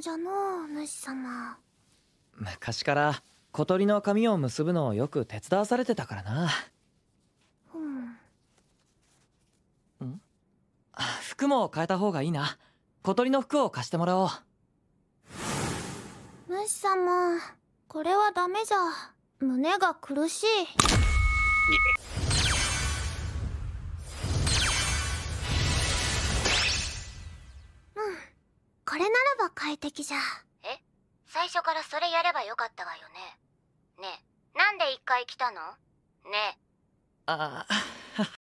じゃの主様昔から小鳥の髪を結ぶのをよく手伝わされてたからなうんん服も変えた方がいいな小鳥の服を貸してもらおう主様これはダメじゃ胸が苦しいこれならば快適じゃえ最初からそれやればよかったわよねねえなんで一回来たのねああ